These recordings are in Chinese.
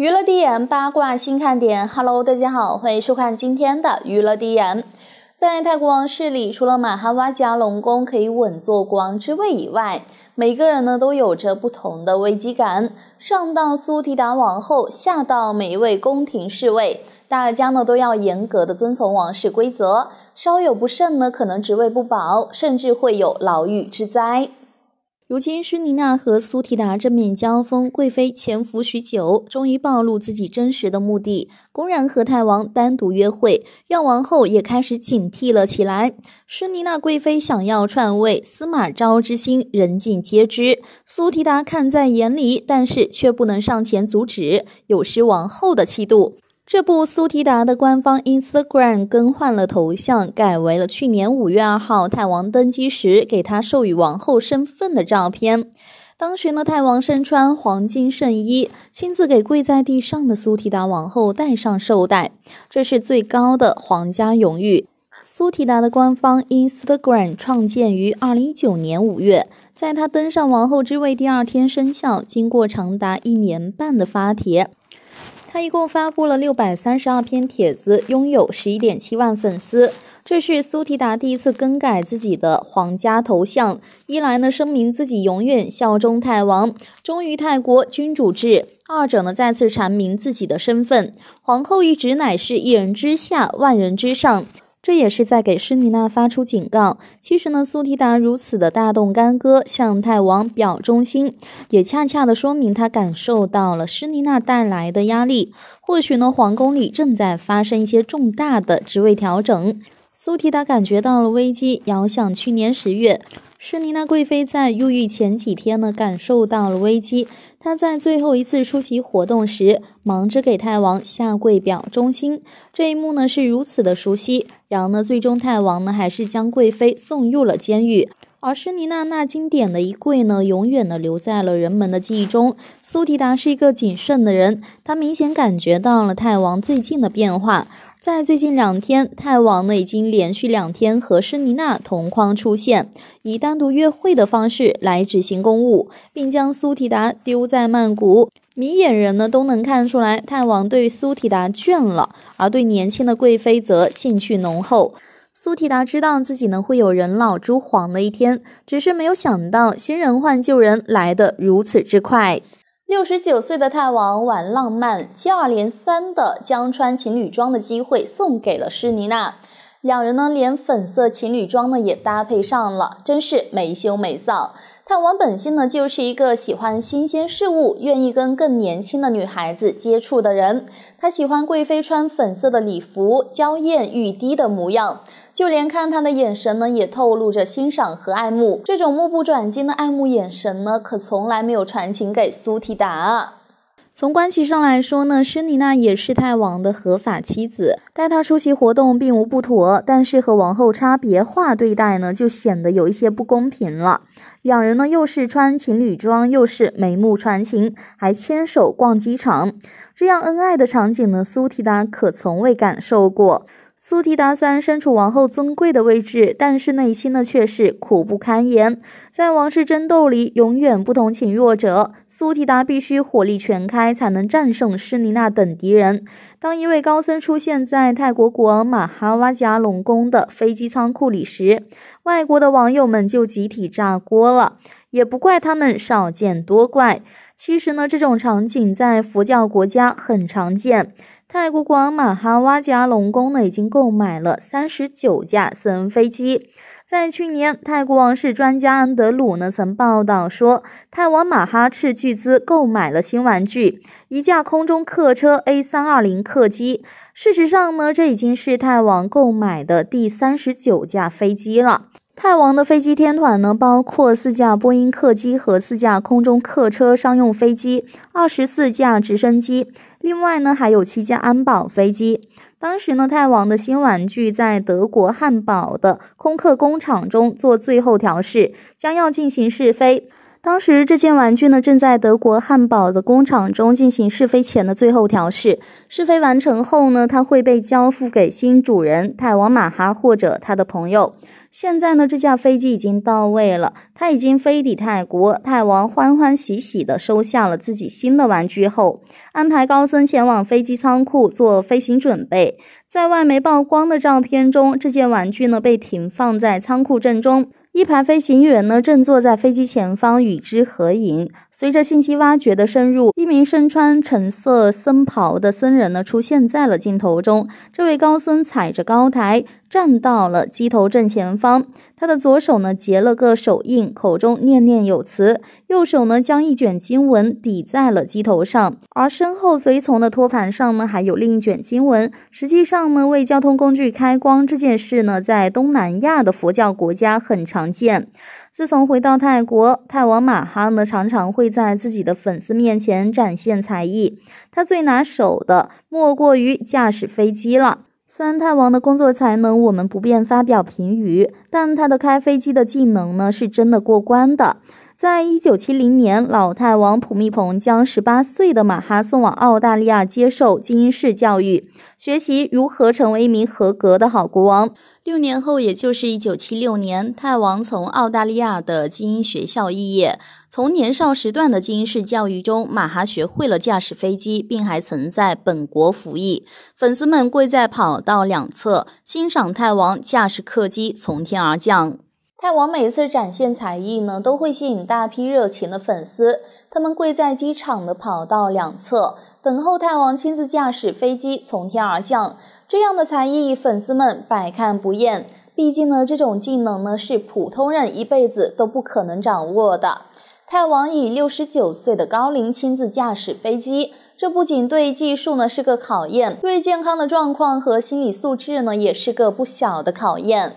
娱乐第一八卦新看点，Hello，大家好，欢迎收看今天的娱乐第一在泰国王室里，除了马哈哇阿龙宫可以稳坐国王之位以外，每个人呢都有着不同的危机感。上到苏提达王后，下到每一位宫廷侍卫，大家呢都要严格的遵从王室规则，稍有不慎呢，可能职位不保，甚至会有牢狱之灾。如今，施妮娜和苏提达正面交锋，贵妃潜伏许久，终于暴露自己真实的目的，公然和太王单独约会，让王后也开始警惕了起来。施妮娜贵妃想要篡位，司马昭之心，人尽皆知。苏提达看在眼里，但是却不能上前阻止，有失王后的气度。这部苏提达的官方 Instagram 更换了头像，改为了去年五月二号泰王登基时给他授予王后身份的照片。当时呢，泰王身穿黄金圣衣，亲自给跪在地上的苏提达王后戴上绶带，这是最高的皇家荣誉。苏提达的官方 Instagram 创建于二零一九年五月，在他登上王后之位第二天生效，经过长达一年半的发帖。他一共发布了六百三十二篇帖子，拥有十一点七万粉丝。这是苏提达第一次更改自己的皇家头像，一来呢声明自己永远效忠泰王，忠于泰国君主制；二者呢再次阐明自己的身份，皇后一直乃是一人之下，万人之上。这也是在给施妮娜发出警告。其实呢，苏提达如此的大动干戈，向太王表忠心，也恰恰的说明他感受到了施妮娜带来的压力。或许呢，皇宫里正在发生一些重大的职位调整。苏提达感觉到了危机。遥想去年十月，施尼娜贵妃在入狱前几天呢，感受到了危机。她在最后一次出席活动时，忙着给泰王下跪表忠心。这一幕呢，是如此的熟悉。然而呢，最终泰王呢，还是将贵妃送入了监狱。而施尼娜那经典的一跪呢，永远的留在了人们的记忆中。苏提达是一个谨慎的人，他明显感觉到了泰王最近的变化。在最近两天，泰王呢已经连续两天和诗妮娜同框出现，以单独约会的方式来执行公务，并将苏提达丢在曼谷。明眼人呢都能看出来，泰王对苏提达倦了，而对年轻的贵妃则兴趣浓厚。苏提达知道自己呢会有人老珠黄的一天，只是没有想到新人换旧人来得如此之快。六十九岁的泰王玩浪漫，接二连三的将穿情侣装的机会送给了诗妮娜，两人呢连粉色情侣装呢也搭配上了，真是没羞没臊。泰王本性呢就是一个喜欢新鲜事物，愿意跟更年轻的女孩子接触的人，他喜欢贵妃穿粉色的礼服，娇艳欲滴的模样。就连看他的眼神呢，也透露着欣赏和爱慕。这种目不转睛的爱慕眼神呢，可从来没有传情给苏提达。从关系上来说呢，施尼娜也是泰王的合法妻子，带她出席活动并无不妥。但是和王后差别化对待呢，就显得有一些不公平了。两人呢，又是穿情侣装，又是眉目传情，还牵手逛机场，这样恩爱的场景呢，苏提达可从未感受过。苏提达虽然身处王后尊贵的位置，但是内心呢却是苦不堪言。在王室争斗里，永远不同情弱者。苏提达必须火力全开，才能战胜施尼娜等敌人。当一位高僧出现在泰国国王马哈哇贾隆宫的飞机仓库里时，外国的网友们就集体炸锅了。也不怪他们少见多怪，其实呢，这种场景在佛教国家很常见。泰国国王马哈哇加龙宫呢，已经购买了三十九架私人飞机。在去年，泰国王室专家安德鲁呢曾报道说，泰王马哈斥巨资购买了新玩具——一架空中客车 A 三二零客机。事实上呢，这已经是泰王购买的第三十九架飞机了。泰王的飞机天团呢，包括四架波音客机和四架空中客车商用飞机，二十四架直升机。另外呢，还有七架安保飞机。当时呢，泰王的新玩具在德国汉堡的空客工厂中做最后调试，将要进行试飞。当时这件玩具呢，正在德国汉堡的工厂中进行试飞前的最后调试。试飞完成后呢，它会被交付给新主人泰王马哈或者他的朋友。现在呢，这架飞机已经到位了，他已经飞抵泰国。泰王欢欢喜喜地收下了自己新的玩具后，安排高僧前往飞机仓库做飞行准备。在外媒曝光的照片中，这件玩具呢被停放在仓库正中。一排飞行员呢，正坐在飞机前方与之合影。随着信息挖掘的深入，一名身穿橙色僧袍的僧人呢，出现在了镜头中。这位高僧踩着高台，站到了机头正前方。他的左手呢结了个手印，口中念念有词；右手呢将一卷经文抵在了机头上，而身后随从的托盘上呢还有另一卷经文。实际上呢，为交通工具开光这件事呢，在东南亚的佛教国家很常见。自从回到泰国，泰王马哈呢常常会在自己的粉丝面前展现才艺，他最拿手的莫过于驾驶飞机了。虽然泰王的工作才能，我们不便发表评语，但他的开飞机的技能呢，是真的过关的。在一九七零年，老泰王普密蓬将十八岁的马哈送往澳大利亚接受精英式教育，学习如何成为一名合格的好国王。六年后，也就是一九七六年，泰王从澳大利亚的精英学校毕业。从年少时段的精英式教育中，马哈学会了驾驶飞机，并还曾在本国服役。粉丝们跪在跑道两侧，欣赏泰王驾驶客机从天而降。泰王每次展现才艺呢，都会吸引大批热情的粉丝。他们跪在机场的跑道两侧，等候泰王亲自驾驶飞机从天而降。这样的才艺，粉丝们百看不厌。毕竟呢，这种技能呢，是普通人一辈子都不可能掌握的。泰王以六十九岁的高龄亲自驾驶飞机，这不仅对技术呢是个考验，对健康的状况和心理素质呢也是个不小的考验。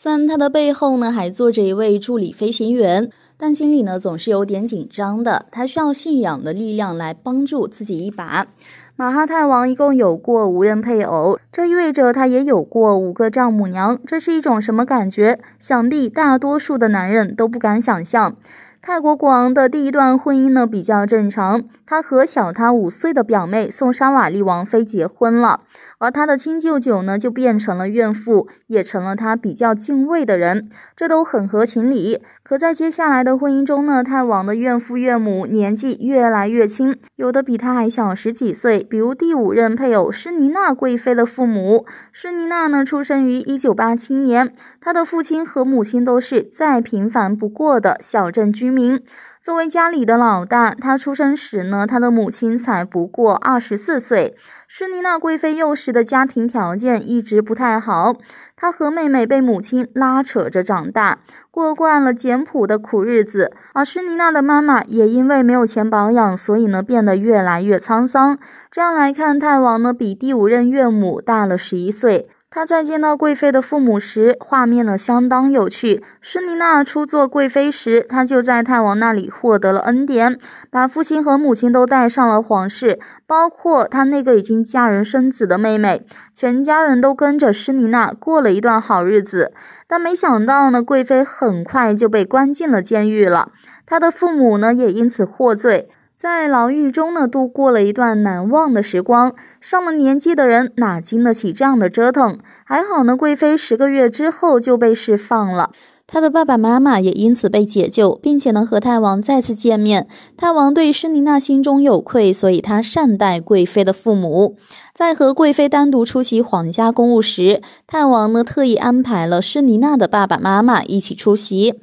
虽然他的背后呢还坐着一位助理飞行员，但心里呢总是有点紧张的。他需要信仰的力量来帮助自己一把。马哈泰王一共有过五任配偶，这意味着他也有过五个丈母娘。这是一种什么感觉？想必大多数的男人都不敢想象。泰国国王的第一段婚姻呢比较正常，他和小他五岁的表妹宋莎瓦丽王妃结婚了。而他的亲舅舅呢，就变成了怨妇，也成了他比较敬畏的人，这都很合情理。可在接下来的婚姻中呢，太王的怨父怨母年纪越来越轻，有的比他还小十几岁，比如第五任配偶施尼娜贵妃的父母。施尼娜呢，出生于一九八七年，他的父亲和母亲都是再平凡不过的小镇居民。作为家里的老大，他出生时呢，他的母亲才不过二十四岁。施妮娜贵妃幼时的家庭条件一直不太好，她和妹妹被母亲拉扯着长大，过惯了简朴的苦日子。而施妮娜的妈妈也因为没有钱保养，所以呢变得越来越沧桑。这样来看，太王呢比第五任岳母大了十一岁。他在见到贵妃的父母时，画面呢相当有趣。施妮娜初做贵妃时，她就在太王那里获得了恩典，把父亲和母亲都带上了皇室，包括她那个已经嫁人生子的妹妹，全家人都跟着施妮娜过了一段好日子。但没想到呢，贵妃很快就被关进了监狱了，她的父母呢也因此获罪。在牢狱中呢，度过了一段难忘的时光。上了年纪的人哪经得起这样的折腾？还好呢，贵妃十个月之后就被释放了，她的爸爸妈妈也因此被解救，并且能和太王再次见面。太王对施妮娜心中有愧，所以他善待贵妃的父母。在和贵妃单独出席皇家公务时，太王呢特意安排了施妮娜的爸爸妈妈一起出席。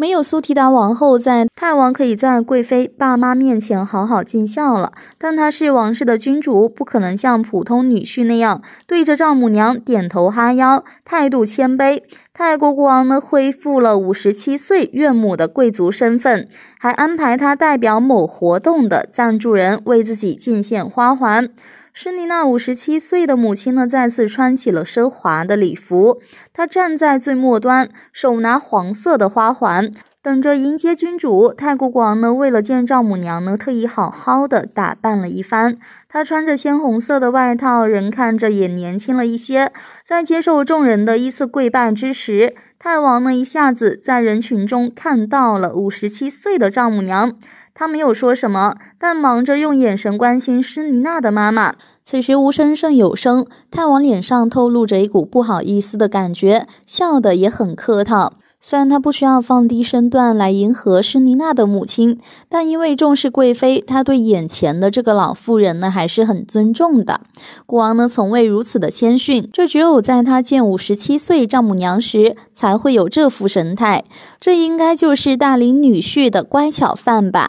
没有苏提达王后在，泰王可以在贵妃爸妈面前好好尽孝了。但她是王室的君主，不可能像普通女婿那样对着丈母娘点头哈腰，态度谦卑。泰国国王呢，恢复了五十七岁岳母的贵族身份，还安排他代表某活动的赞助人为自己进献花环。施妮娜五十七岁的母亲呢，再次穿起了奢华的礼服，她站在最末端，手拿黄色的花环，等着迎接君主。泰国国王呢，为了见丈母娘呢，特意好好的打扮了一番。他穿着鲜红色的外套，人看着也年轻了一些。在接受众人的依次跪拜之时，太王呢，一下子在人群中看到了五十七岁的丈母娘。他没有说什么，但忙着用眼神关心施妮娜的妈妈。此时无声胜有声，太王脸上透露着一股不好意思的感觉，笑得也很客套。虽然他不需要放低身段来迎合施妮娜的母亲，但因为重视贵妃，他对眼前的这个老妇人呢还是很尊重的。国王呢从未如此的谦逊，这只有在他见五十七岁丈母娘时才会有这副神态。这应该就是大龄女婿的乖巧范吧，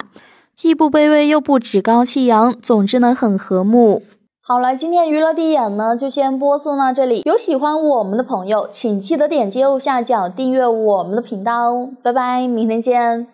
既不卑微又不趾高气扬，总之呢很和睦。好了，今天娱乐第一眼呢就先播送到这里。有喜欢我们的朋友，请记得点击右下角订阅我们的频道哦。拜拜，明天见。